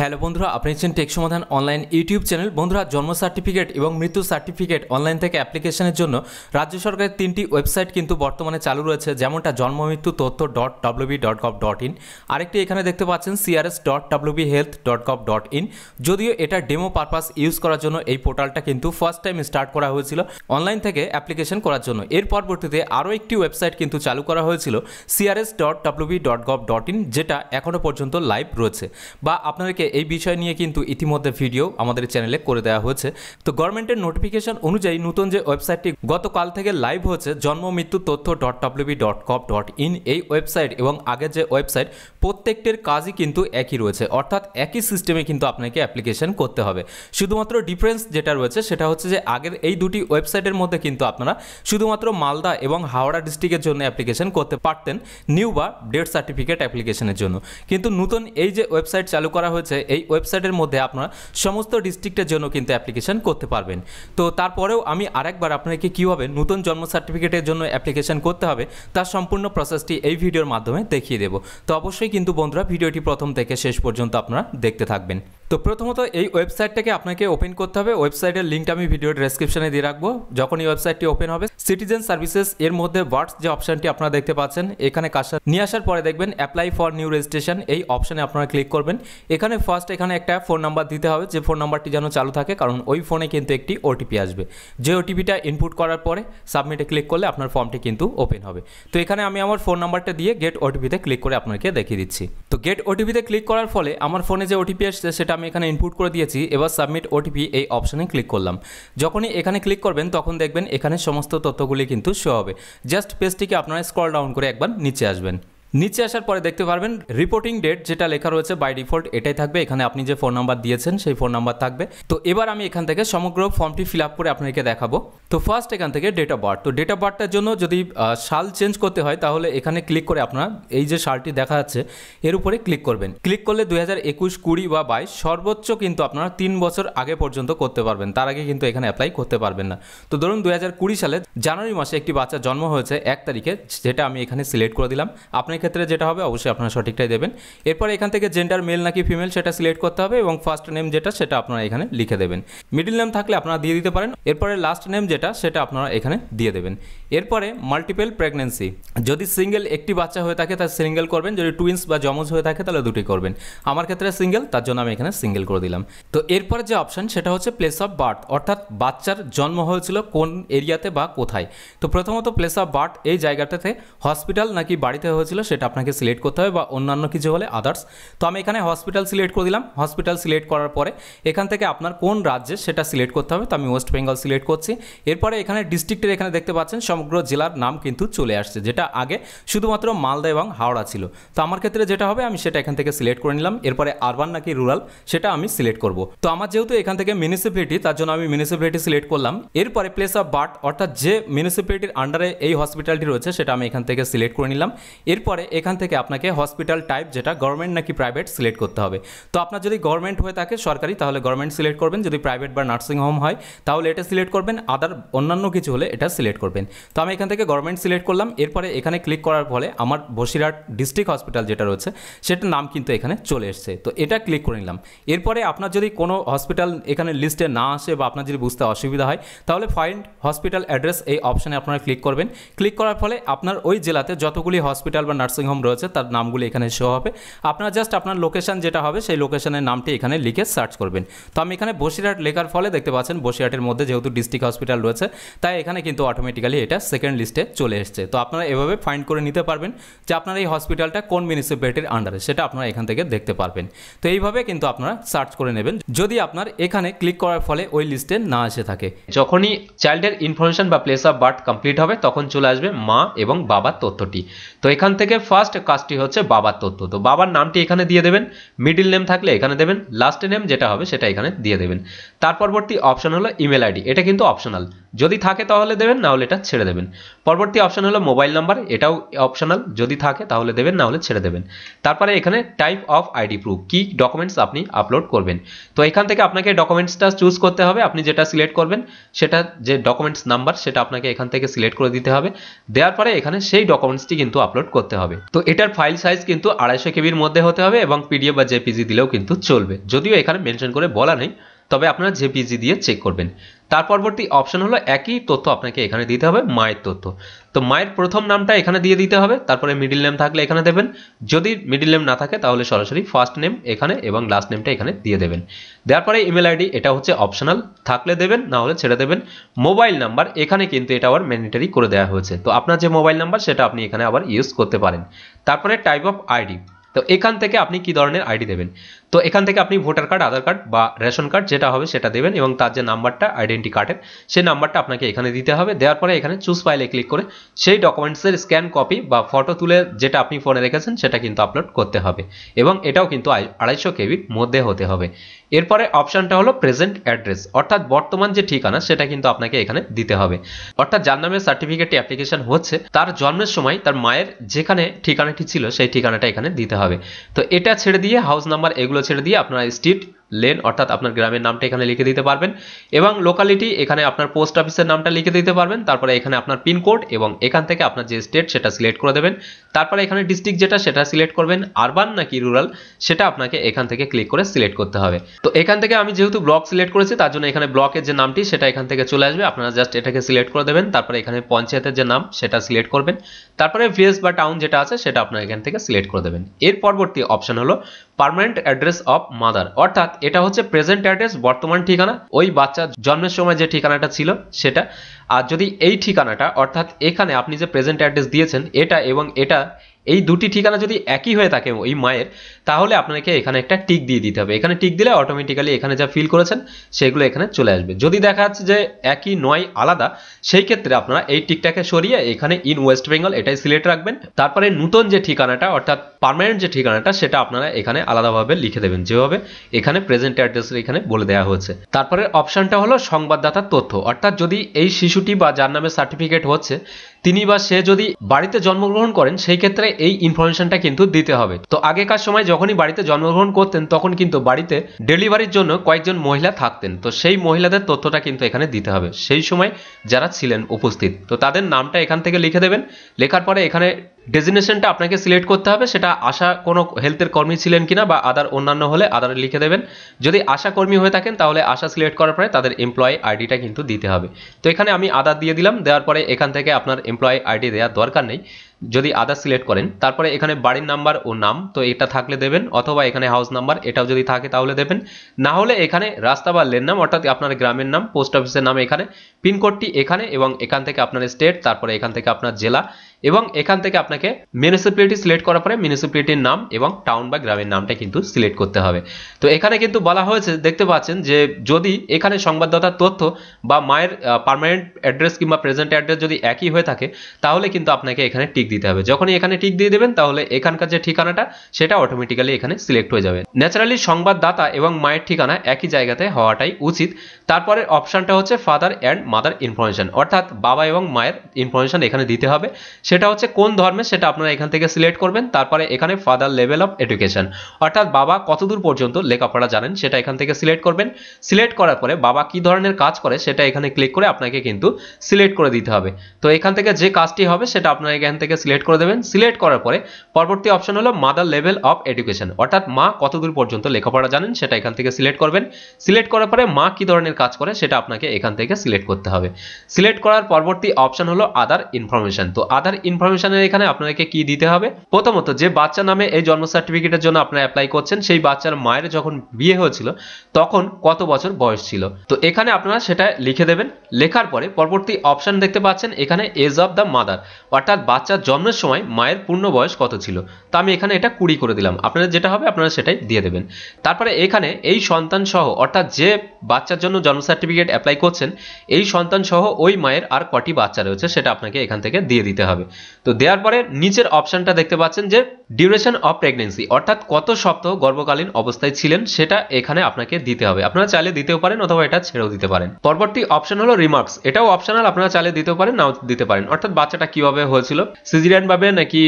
hello বন্ধুরা আপনি হচ্ছেন টেক সমাধান অনলাইন ইউটিউব চ্যানেল বন্ধুরা জন্ম সার্টিফিকেট এবং মৃত্যু সার্টিফিকেট অনলাইন থেকে অ্যাপ্লিকেশনের জন্য রাজ্য সরকারের তিনটি ওয়েবসাইট কিন্তু বর্তমানে চালু রয়েছে যেমনটা জন্ম মৃত্যু তথ্য dot WB dot gov dot in আরেকটি এখানে দেখতে পাচ্ছেন CRS dot WB health dot gov dot in যদিও এটা ডেমো পারপাস ইউজ করার জন্য এই পোর্টালটা কিন্তু ফার্স্ট টাইম স্টার্ট করা হয়েছিল অনলাইন থেকে অ্যাপ্লিকেশন করার জন্য এর পরবর্তীতে আরও একটি ওয়েবসাইট কিন্তু চালু করা হয়েছিল CRS dot WB dot gov dot in যেটা এখনও পর্যন্ত লাইভ রয়েছে বা আপনাদেরকে এই বিষয় নিয়ে কিন্তু ইতিমধ্যে ভিডিও আমাদের চ্যানেলে করে দেওয়া হয়েছে তো গভর্নমেন্টের নোটিফিকেশন অনুযায়ী নতুন যে ওয়েবসাইটটি গতকাল থেকে লাইভ হয়েছে জন্ম মৃত্যু তথ্য dot WB dot gov dot in এই ওয়েবসাইট এবং আগের যে ওয়েবসাইট প্রত্যেকটির কাজই কিন্তু একই রয়েছে অর্থাৎ একই সিস্টেমে কিন্তু আপনাকে অ্যাপ্লিকেশন করতে হবে শুধুমাত্র ডিফারেন্স যেটা রয়েছে সেটা হচ্ছে যে আগের এই দুটি ওয়েবসাইটের মধ্যে কিন্তু আপনারা শুধুমাত্র মালদা এবং হাওড়া ডিস্ট্রিক্টের জন্য অ্যাপ্লিকেশন করতে পারতেন নিউ বা ডেট সার্টিফিকেট অ্যাপ্লিকেশনের জন্য কিন্তু নতুন এই যে ওয়েবসাইট চালু করা হয়েছে এই ওয়েবসাইটের মধ্যে আপনারা সমস্ত ডিস্ট্রিক্টের জন্য কিন্তু অ্যাপ্লিকেশান করতে পারবেন তো তারপরেও আমি আরেকবার আপনাকে কীভাবে নতুন জন্ম সার্টিফিকেটের জন্য অ্যাপ্লিকেশান করতে হবে তার সম্পূর্ণ প্রসেসটি এই ভিডিওর মাধ্যমে দেখিয়ে দেবো তো অবশ্যই কিন্তু বন্ধুরা ভিডিওটি প্রথম থেকে শেষ পর্যন্ত আপনারা দেখতে থাকবেন তো প্রথমত এই ওয়েবসাইটটাকে আপনাকে ওপেন করতে হবে ওয়েবসাইটের লিঙ্কটা আমি ভিডিও ডেসক্রিপশনে দিয়ে রাখবো যখন এই ওয়েবসাইটটি ওপেন হবে সিটিজেন সার্ভিসেস এর মধ্যে ওয়ার্ডস যে অপশানটি আপনারা দেখতে পাচ্ছেন এখানে কাজটা নিয়ে আসার পরে দেখবেন অ্যাপ্লাই ফর নিউ রেজিস্ট্রেশন এই অপশানে আপনারা ক্লিক করবেন এখানে ফার্স্ট এখানে একটা ফোন নাম্বার দিতে হবে যে ফোন নাম্বারটি যেন চালু থাকে কারণ ওই ফোনে কিন্তু একটি ওটিপি আসবে যে ওটিপিটা ইনপুট করার পরে সাবমিটে ক্লিক করলে আপনার ফর্মটি কিন্তু ওপেন হবে তো এখানে আমি আমার ফোন নাম্বারটা দিয়ে গেট ওটিপিতে ক্লিক করে আপনাকে দেখিয়ে দিচ্ছি তো গেট ওটিপিতে ক্লিক করার ফলে আমার ফোনে যে ওটিপি আসছে সেটা আমি এখানে ইনপুট করে দিয়েছি এবার সাবমিট ওটিপি এই অপশানে ক্লিক করলাম যখনই এখানে ক্লিক করবেন তখন দেখবেন এখানে সমস্ত তথ্যগুলি কিন্তু শো হবে জাস্ট পেজটিকে আপনারা স্ক্রল ডাউন করে একবার নিচে আসবেন নিচে আসার পরে দেখতে পারবেন রিপোর্টিং ডেট যেটা লেখা রয়েছে বাই ডিফল্ট এটাই থাকবে এখানে আপনি যে ফোন নাম্বার দিয়েছেন সেই ফোন নাম্বার থাকবে তো এবার আমি এখান থেকে সমগ্র ফর্মটি ফিল আপ করে আপনাকে দেখাবো তো ফার্স্ট এখান থেকে ডেট অফ বার্থ তো ডেট অফ বার্থটার জন্য যদি সাল চেঞ্জ করতে হয় তাহলে এখানে ক্লিক করে আপনারা এই যে সালটি দেখা যাচ্ছে এর উপরে ক্লিক করবেন ক্লিক করলে দুই হাজার একুশ কুড়ি বা বাইশ সর্বোচ্চ কিন্তু আপনারা তিন বছর আগে পর্যন্ত করতে পারবেন তার আগে কিন্তু এখানে অ্যাপ্লাই করতে পারবেন না তো ধরুন দুই হাজার কুড়ি সালে জানুয়ারি মাসে একটি বাচ্চা জন্ম হয়েছে এক তারিখে যেটা আমি এখানে সিলেক্ট করে দিলাম আপনার ক্ষেত্রে যেটা হবে অবশ্যই আপনারা সঠিকটাই দেবেন এরপর এখান থেকে জেন্ডার মেল নাকি ফিমেল সেটা সিলেক্ট করতে হবে এবং ফার্স্ট নেম যেটা সেটা আপনারা এখানে লিখে দেবেন মিডিল নেম থাকলে আপনারা দিয়ে দিতে পারেন এরপরে লাস্ট নেম যেটা যেটা সেটা আপনারা এখানে দিয়ে দেবেন এরপরে মাল্টিপেল প্রেগনেন্সি যদি সিঙ্গেল একটি বাচ্চা হয়ে থাকে তার সিঙ্গেল করবেন যদি টুইন্স বা জমজ হয়ে থাকে তাহলে দুটি করবেন আমার ক্ষেত্রে সিঙ্গেল তার জন্য আমি এখানে সিঙ্গেল করে দিলাম তো এরপরে যে অপশান সেটা হচ্ছে প্লেস অফ বার্থ অর্থাৎ বাচ্চার জন্ম হয়েছিল কোন এরিয়াতে বা কোথায় তো প্রথমত প্লেস অফ বার্থ এই জায়গাটাতে হসপিটাল নাকি বাড়িতে হয়েছিল সেটা আপনাকে সিলেক্ট করতে হবে বা অন্যান্য কিছু হলে আদার্স তো আমি এখানে হসপিটাল সিলেক্ট করে দিলাম হসপিটাল সিলেক্ট করার পরে এখান থেকে আপনার কোন রাজ্যে সেটা সিলেক্ট করতে হবে তো আমি ওয়েস্ট বেঙ্গল সিলেক্ট করছি এরপরে এখানে ডিস্ট্রিক্টের এখানে দেখতে পাচ্ছেন সমগ্র জেলার নাম কিন্তু চলে আসছে যেটা আগে শুধুমাত্র মালদা এবং হাওড়া ছিল তো আমার ক্ষেত্রে যেটা হবে আমি সেটা এখান থেকে সিলেক্ট করে নিলাম এরপরে আরবান নাকি রুরাল সেটা আমি সিলেক্ট করব তো আমার যেহেতু এখান থেকে মিউনিসিপ্যালিটি তার জন্য আমি মিউনিসিপ্যালিটি সিলেক্ট করলাম এরপরে প্লেস অফ বার্থ অর্থাৎ যে মিউনিসিপ্যালিটির আন্ডারে এই হসপিটালটি রয়েছে সেটা আমি এখান থেকে সিলেক্ট করে নিলাম এরপরে এখান থেকে আপনাকে হসপিটাল টাইপ যেটা গভর্নমেন্ট নাকি প্রাইভেট সিলেক্ট করতে হবে তো আপনার যদি গভর্নমেন্ট হয়ে থাকে সরকারি তাহলে গভর্নমেন্ট সিলেক্ট করবেন যদি প্রাইভেট বা নার্সিং হোম হয় তাহলে এটা সিলেক্ট করবেন আদার অন্যান্য কিছু হলে এটা সিলেক্ট করবেন তো আমি এখান থেকে গভর্নমেন্ট সিলেক্ট করলাম এরপরে এখানে ক্লিক করার ফলে আমার বসিরহাট ডিস্ট্রিক্ট হসপিটাল যেটা রয়েছে সেটার নাম কিন্তু এখানে চলে এসছে তো এটা ক্লিক করে নিলাম এরপরে আপনার যদি কোনো হসপিটাল এখানে লিস্টে না আসে বা আপনার যদি বুঝতে অসুবিধা হয় তাহলে ফাইন্ড হসপিটাল অ্যাড্রেস এই অপশানে আপনারা ক্লিক করবেন ক্লিক করার ফলে আপনার ওই জেলাতে যতগুলি হসপিটাল বা নার্সিংহোম রয়েছে তার নামগুলি এখানে শো হবে আপনার জাস্ট আপনার লোকেশান যেটা হবে সেই লোকেশানের নামটি এখানে লিখে সার্চ করবেন তো আমি এখানে বসিরহাট লেখার ফলে দেখতে পাচ্ছেন বসিরহাটের মধ্যে যেহেতু ডিস্ট্রিক্ট হসপিটাল রয়েছে তাই এখানে কিন্তু অটোমেটিক্যালি এটা সেকেন্ড লিস্টে চলে এসছে তো আপনারা এভাবে ফাইন্ড করে নিতে পারবেন যে আপনার এই হসপিটালটা কোন মিউনিসিপ্যালিটির আন্ডারে সেটা আপনারা এখান থেকে দেখতে পারবেন তো এইভাবে কিন্তু আপনারা সার্চ করে নেবেন যদি আপনার এখানে ক্লিক করার ফলে ওই লিস্টে না এসে থাকে যখনই চাইল্ডের ইনফরমেশন বা প্লেস অফ বার্থ কমপ্লিট হবে তখন চলে আসবে মা এবং বাবার তথ্যটি তো এখান থেকে ফার্স্ট কাজটি হচ্ছে বাবার তথ্য তো বাবার নামটি এখানে দিয়ে দেবেন মিডিল নেম থাকলে এখানে দেবেন লাস্ট নেম যেটা হবে সেটা এখানে দিয়ে দেবেন তার পরবর্তী অপশন হলো ইমেল আইডি এটা কিন্তু অপশনাল যদি থাকে তাহলে দেবেন না হলে এটা ছেড়ে দেবেন পরবর্তী অপশন হলো মোবাইল নাম্বার এটাও অপশনাল যদি থাকে তাহলে দেবেন না হলে ছেড়ে দেবেন তারপরে এখানে টাইপ অফ আইডি প্রুফ কি ডকুমেন্টস আপনি আপলোড করবেন তো এখান থেকে আপনাকে ডকুমেন্টসটা চুজ করতে হবে আপনি যেটা সিলেক্ট করবেন সেটা যে ডকুমেন্টস নাম্বার সেটা আপনাকে এখান থেকে সিলেক্ট করে দিতে হবে দেওয়ার পরে এখানে সেই ডকুমেন্টসটি কিন্তু আপলোড করতে হবে তো এটার ফাইল সাইজ কিন্তু আড়াইশো কেবির মধ্যে হতে হবে এবং পিডিএফ বা জেপিজি দিলেও কিন্তু চলবে যদিও এখানে মেনশন করে বলা নেই তবে আপনারা জেপিজি দিয়ে চেক করবেন তার পরবর্তী অপশন হলো একই তথ্য আপনাকে এখানে দিতে হবে মায়ের তথ্য তো মায়ের প্রথম নামটা এখানে দিয়ে দিতে হবে তারপরে মিডিল নেম থাকলে এখানে দেবেন যদি মিডিল নেম না থাকে তাহলে সরাসরি ফার্স্ট নেম এখানে এবং লাস্ট নেমটা এখানে দিয়ে দেবেন দেওয়ার পরে ইমেল আইডি এটা হচ্ছে অপশনাল থাকলে দেবেন না হলে ছেড়ে দেবেন মোবাইল নাম্বার এখানে কিন্তু এটা আবার ম্যান্ডেটারি করে দেওয়া হয়েছে তো আপনার যে মোবাইল নাম্বার সেটা আপনি এখানে আবার ইউজ করতে পারেন তারপরে টাইপ অফ আইডি তো এখান থেকে আপনি কি ধরনের আইডি দেবেন তো এখান থেকে আপনি ভোটার কার্ড আধার কার্ড বা রেশন কার্ড যেটা হবে সেটা দেবেন এবং তার যে নাম্বারটা আইডেন্টি কার্ডের সেই নাম্বারটা আপনাকে এখানে দিতে হবে দেওয়ার পরে এখানে চুজ ফাইলে ক্লিক করে সেই ডকুমেন্টসের স্ক্যান কপি বা ফটো তুলে যেটা আপনি ফোনে রেখেছেন সেটা কিন্তু আপলোড করতে হবে এবং এটাও কিন্তু আড়াইশো কেবির মধ্যে হতে হবে এরপরে অপশানটা হলো প্রেজেন্ট অ্যাড্রেস অর্থাৎ বর্তমান যে ঠিকানা সেটা কিন্তু আপনাকে এখানে দিতে হবে অর্থাৎ যার নামে সার্টিফিকেটটি অ্যাপ্লিকেশন হচ্ছে তার জন্মের সময় তার মায়ের যেখানে ঠিকানাটি ছিল সেই ঠিকানাটা এখানে দিতে হবে তো এটা ছেড়ে দিয়ে হাউস নাম্বার এগুলো ছেড়ে দিয়ে আপনারা স্ট্রিট লেন অর্থাৎ আপনার গ্রামের নামটা এখানে লিখে দিতে পারবেন এবং লোকালিটি এখানে আপনার পোস্ট অফিসের নামটা লিখে দিতে পারবেন তারপরে এখানে আপনার পিনকোড এবং এখান থেকে আপনার যে স্টেট সেটা সিলেক্ট করে দেবেন তারপরে এখানে ডিস্ট্রিক্ট যেটা সেটা সিলেক্ট করবেন আরবান নাকি রুরাল সেটা আপনাকে এখান থেকে ক্লিক করে সিলেক্ট করতে হবে তো এখান থেকে আমি যেহেতু ব্লক সিলেক্ট করেছি তার জন্য এখানে ব্লকের যে নামটি সেটা এখান থেকে চলে আসবে আপনারা জাস্ট এটাকে সিলেক্ট করে দেবেন তারপরে এখানে পঞ্চায়েতের যে নাম সেটা সিলেক্ট করবেন তারপরে ভিএস বা টাউন যেটা আছে সেটা আপনার এখান থেকে সিলেক্ট করে দেবেন এর পরবর্তী অপশন হলো পার্মানেন্ট অ্যাড্রেস অফ মাদার অর্থাৎ এটা হচ্ছে প্রেজেন্ট অ্যাড্রেস বর্তমান ঠিকানা ওই বাচ্চার জন্মের সময় যে ঠিকানাটা ছিল সেটা আর যদি এই ঠিকানাটা অর্থাৎ এখানে আপনি যে প্রেজেন্ট অ্যাড্রেস দিয়েছেন এটা এবং এটা এই দুটি ঠিকানা যদি একই হয়ে থাকে ওই মায়ের তাহলে আপনাকে এখানে একটা টিক দিয়ে দিতে হবে এখানে টিক দিলে অটোমেটিক্যালি এখানে যা ফিল করেছেন সেগুলো এখানে চলে আসবে যদি দেখা যাচ্ছে যে একই নয় আলাদা সেই ক্ষেত্রে আপনারা এই টিকটাকে সরিয়ে এখানে ইন ওয়েস্ট বেঙ্গল এটাই সিলেক্ট রাখবেন তারপরে নতুন যে ঠিকানাটা অর্থাৎ পার্মানেন্ট যে ঠিকানাটা সেটা আপনারা এখানে আলাদাভাবে লিখে দেবেন যেভাবে এখানে প্রেজেন্ট অ্যাড্রেস এখানে বলে দেওয়া হয়েছে তারপরে অপশানটা হলো সংবাদদাতার তথ্য অর্থাৎ যদি এই শিশুটি বা যার নামে সার্টিফিকেট হচ্ছে তিনি বা সে যদি বাড়িতে জন্মগ্রহণ করেন সেই ক্ষেত্রে এই ইনফরমেশনটা কিন্তু দিতে হবে তো আগেকার সময় যখনই বাড়িতে জন্মগ্রহণ করতেন তখন কিন্তু বাড়িতে ডেলিভারির জন্য কয়েকজন মহিলা থাকতেন তো সেই মহিলাদের তথ্যটা কিন্তু এখানে দিতে হবে সেই সময় যারা ছিলেন উপস্থিত তো তাদের নামটা এখান থেকে লিখে দেবেন লেখার পরে এখানে ডেজিনেশনটা আপনাকে সিলেক্ট করতে হবে সেটা আশা কোনো হেলথের কর্মী ছিলেন কিনা বা আদার অন্যান্য হলে আদার লিখে দেবেন যদি আশা কর্মী হয়ে থাকেন তাহলে আশা সিলেক্ট করার পরে তাদের এমপ্লয়ি আইডিটা কিন্তু দিতে হবে তো এখানে আমি আদার দিয়ে দিলাম দেওয়ার পরে এখান থেকে আপনার এমপ্লয়ি আইডি দেওয়ার দরকার নেই যদি আদার সিলেক্ট করেন তারপরে এখানে বাড়ির নাম্বার ও নাম তো এটা থাকলে দেবেন অথবা এখানে হাউস নাম্বার এটাও যদি থাকে তাহলে দেবেন না হলে এখানে রাস্তা বা লেন নাম অর্থাৎ আপনার গ্রামের নাম পোস্ট অফিসের নাম এখানে পিনকোডটি এখানে এবং এখান থেকে আপনার স্টেট তারপরে এখান থেকে আপনার জেলা এবং এখান থেকে আপনাকে মিউনিসিপ্যালিটি সিলেক্ট করার পরে মিউনিসিপ্যালিটির নাম এবং টাউন বা গ্রামের নামটা কিন্তু সিলেক্ট করতে হবে তো এখানে কিন্তু বলা হয়েছে দেখতে পাচ্ছেন যে যদি এখানে সংবাদদাতার তথ্য বা মায়ের পারমানেন্ট অ্যাড্রেস কিংবা প্রেজেন্ট অ্যাড্রেস যদি একই হয়ে থাকে তাহলে কিন্তু আপনাকে এখানে টিক দিতে হবে যখনই এখানে টিক দিয়ে দেবেন তাহলে এখানকার যে ঠিকানাটা সেটা অটোমেটিক্যালি এখানে সিলেক্ট হয়ে যাবে ন্যাচারালি সংবাদদাতা এবং মায়ের ঠিকানা একই জায়গাতে হওয়াটাই উচিত তারপরে অপশানটা হচ্ছে ফাদার অ্যান্ড মাদার ইনফরমেশন অর্থাৎ বাবা এবং মায়ের ইনফরমেশন এখানে দিতে হবে সেটা হচ্ছে কোন ধর্মের সেটা আপনারা এখান থেকে সিলেক্ট করবেন তারপরে এখানে ফাদার লেভেল অফ এডুকেশন অর্থাৎ বাবা কতদূর পর্যন্ত লেখাপড়া জানেন সেটা এখান থেকে সিলেক্ট করবেন সিলেক্ট করার পরে বাবা কি ধরনের কাজ করে সেটা এখানে ক্লিক করে আপনাকে কিন্তু সিলেক্ট করে দিতে হবে তো এখান থেকে যে কাজটি হবে সেটা আপনারা এখান থেকে সিলেক্ট করে দেবেন সিলেক্ট করার পরে পরবর্তী অপশন হলো মাদার লেভেল অফ এডুকেশন অর্থাৎ মা কতদূর পর্যন্ত লেখাপড়া জানেন সেটা এখান থেকে সিলেক্ট করবেন সিলেক্ট করার পরে মা কি ধরনের কাজ করে সেটা আপনাকে এখান থেকে সিলেক্ট করতে হবে সিলেক্ট করার পরবর্তী অপশন হলো আদার ইনফরমেশন তো আদার ইনফরমেশনের এখানে আপনাদেরকে কি দিতে হবে প্রথমত যে বাচ্চা নামে এই জন্ম সার্টিফিকেটের জন্য আপনারা অ্যাপ্লাই করছেন সেই বাচ্চার মায়ের যখন বিয়ে হয়েছিল তখন কত বছর বয়স ছিল তো এখানে আপনারা সেটা লিখে দেবেন লেখার পরে পরবর্তী অপশন দেখতে পাচ্ছেন এখানে এজ অফ দ্য মাদার অর্থাৎ বাচ্চার জন্মের সময় মায়ের পূর্ণ বয়স কত ছিল তা আমি এখানে এটা কুড়ি করে দিলাম আপনারা যেটা হবে আপনারা সেটাই দিয়ে দেবেন তারপরে এখানে এই সন্তান সহ অর্থাৎ যে বাচ্চার জন্য জন্ম সার্টিফিকেট অ্যাপ্লাই করছেন এই সন্তান সহ ওই মায়ের আর কটি বাচ্চা রয়েছে সেটা আপনাকে এখান থেকে দিয়ে দিতে হবে তো দেওয়ার পরে নিচের অপশানটা দেখতে পাচ্ছেন যে ডিউরেশন অফ প্রেগনেন্সি অর্থাৎ কত সপ্তাহ গর্ভকালীন অবস্থায় ছিলেন সেটা এখানে আপনাকে দিতে হবে আপনারা চাইলে দিতেও পারেন অথবা এটা ছেড়েও দিতে পারেন পরবর্তী অপশন হলো রিমার্কস এটাও অপশনাল আপনারা চাইলে দিতেও পারেন নাও দিতে পারেন অর্থাৎ বাচ্চাটা কিভাবে হয়েছিল সিজিরিয়ান ভাবে নাকি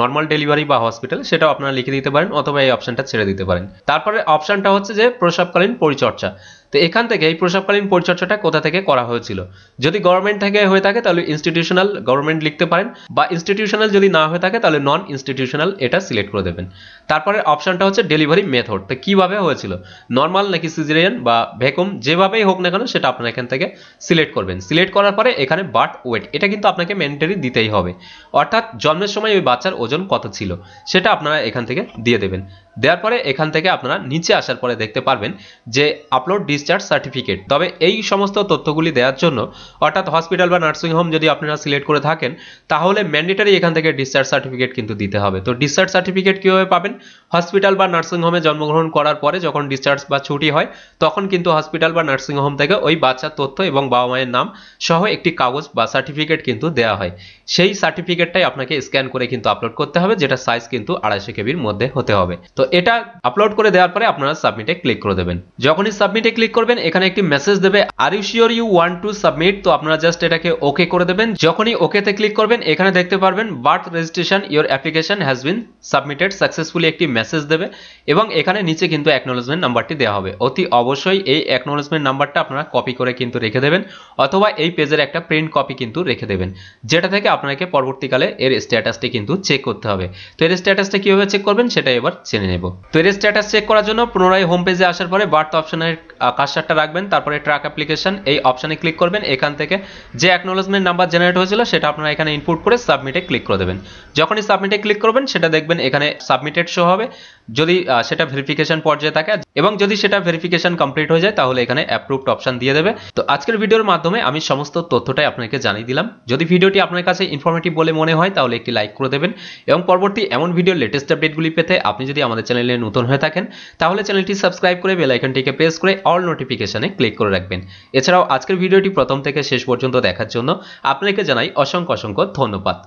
নর্মাল ডেলিভারি বা হসপিটাল সেটাও আপনারা লিখে দিতে পারেন অথবা এই অপশনটা ছেড়ে দিতে পারেন তারপরে অপশনটা হচ্ছে যে প্রসবকালীন পরিচর্যা তো এখান থেকে এই প্রসাবকালীন পরিচর্যাটা কোথা থেকে করা হয়েছিল যদি গভর্নমেন্ট থেকে হয়ে থাকে তাহলে ইনস্টিটিউশনাল গভর্নমেন্ট লিখতে পারেন বা ইনস্টিটিউশনাল যদি না হয়ে থাকে তাহলে নন ইনস্টিটিউশনাল এটা সিলেক্ট করে দেবেন তারপরে অপশনটা হচ্ছে ডেলিভারি মেথড তো কীভাবে হয়েছিল নর্মাল নাকি সিজেরিয়ান বা ভ্যাকুম যেভাবেই হোক না কেন সেটা আপনার এখান থেকে সিলেক্ট করবেন সিলেক্ট করার পরে এখানে বার্থ ওয়েট এটা কিন্তু আপনাকে ম্যান্ডেটরি দিতেই হবে অর্থাৎ জন্মের সময় ওই বাচ্চার ওজন কত ছিল সেটা আপনারা এখান থেকে দিয়ে দেবেন দেওয়ার পরে এখান থেকে আপনারা নিচে আসার পরে দেখতে পারবেন যে আপলোড ডিসচার্জ সার্টিফিকেট তবে এই সমস্ত তথ্যগুলি দেওয়ার জন্য অর্থাৎ হসপিটাল বা নার্সিংহোম যদি আপনারা সিলেক্ট করে থাকেন তাহলে ম্যান্ডেটারি এখান থেকে ডিসচার্জ সার্টিফিকেট কিন্তু দিতে হবে তো ডিসচার্জ সার্টিফিকেট কীভাবে পাবেন হসপিটাল বা নার্সিংহোমে জন্মগ্রহণ করার পরে যখন ডিসচার্জ বা ছুটি হয় তখন কিন্তু হসপিটাল বা নার্সিংহোম থেকে ওই বাচ্চার তথ্য এবং বাবা মায়ের নাম সহ একটি কাগজ বা সার্টিফিকেট কিন্তু দেওয়া হয় সেই সার্টিফিকেটটাই আপনাকে স্ক্যান করে কিন্তু আপলোড করতে হবে যেটা সাইজ কিন্তু আড়াইশো কেবির মধ্যে হতে হবে তো তো এটা আপলোড করে দেওয়ার পরে আপনারা সাবমিটে ক্লিক করে দেবেন যখনই সাবমিটে ক্লিক করবেন এখানে একটি মেসেজ দেবে are you sure you want to submit তো আপনারা জাস্ট এটাকে ওকে করে দেবেন যখনই ওকেতে ক্লিক করবেন এখানে দেখতে পারবেন birth registration your application has been submitted successfully একটি মেসেজ দেবে এবং এখানে নিচে কিন্তু অ্যাকনোলেজমেন্ট নাম্বারটি দেওয়া হবে অতি অবশ্যই এই অ্যাকনোলেজমেন্ট নাম্বারটা আপনারা কপি করে কিন্তু রেখে দেবেন অথবা এই পেজের একটা প্রিন্ট কপি কিন্তু রেখে দেবেন যেটা থেকে আপনাকে পরবর্তীকালে এর স্ট্যাটাসটি কিন্তু চেক করতে হবে তো এর স্ট্যাটাসটা কীভাবে চেক করবেন সেটা এবার চেনে নেব তো এর স্ট্যাটাস চেক করার জন্য পুনরায় হোম পেজে আসার পরে বার্থ অপশনের কাজসারটা রাখবেন তারপরে ট্র্যাক অ্যাপ্লিকেশন এই অপশনে ক্লিক করবেন এখান থেকে যে অ্যাকনোলজমেন্ট নাম্বার জেনারেট হয়েছিল সেটা আপনারা এখানে ইনপুট করে সাবমিটে ক্লিক করে দেবেন যখনই সাবমিটে ক্লিক করবেন সেটা দেখবেন এখানে সাবমিটেড শো হবে যদি সেটা ভেরিফিকেশন পর্যায়ে থাকে এবং যদি সেটা ভেরিফিকেশন কমপ্লিট হয়ে যায় তাহলে এখানে অ্যাপ্রুভড অপশন দিয়ে দেবে তো আজকের ভিডিওর মাধ্যমে আমি সমস্ত তথ্যটাই আপনাকে জানিয়ে দিলাম যদি ভিডিওটি আপনার কাছে ইনফরমেটিভ বলে মনে হয় তাহলে একটি লাইক করে দেবেন এবং পরবর্তী এমন ভিডিও লেটেস্ট আপডেটগুলি পেতে আপনি যদি আমাদের আমাদের চ্যানেলে নতুন হয়ে থাকেন তাহলে চ্যানেলটি সাবস্ক্রাইব করে বেলাইকনটিকে প্রেস করে অল নোটিফিকেশানে ক্লিক করে রাখবেন এছাড়াও আজকের ভিডিওটি প্রথম থেকে শেষ পর্যন্ত দেখার জন্য আপনাকে জানাই অসংখ্য অসংখ্য ধন্যবাদ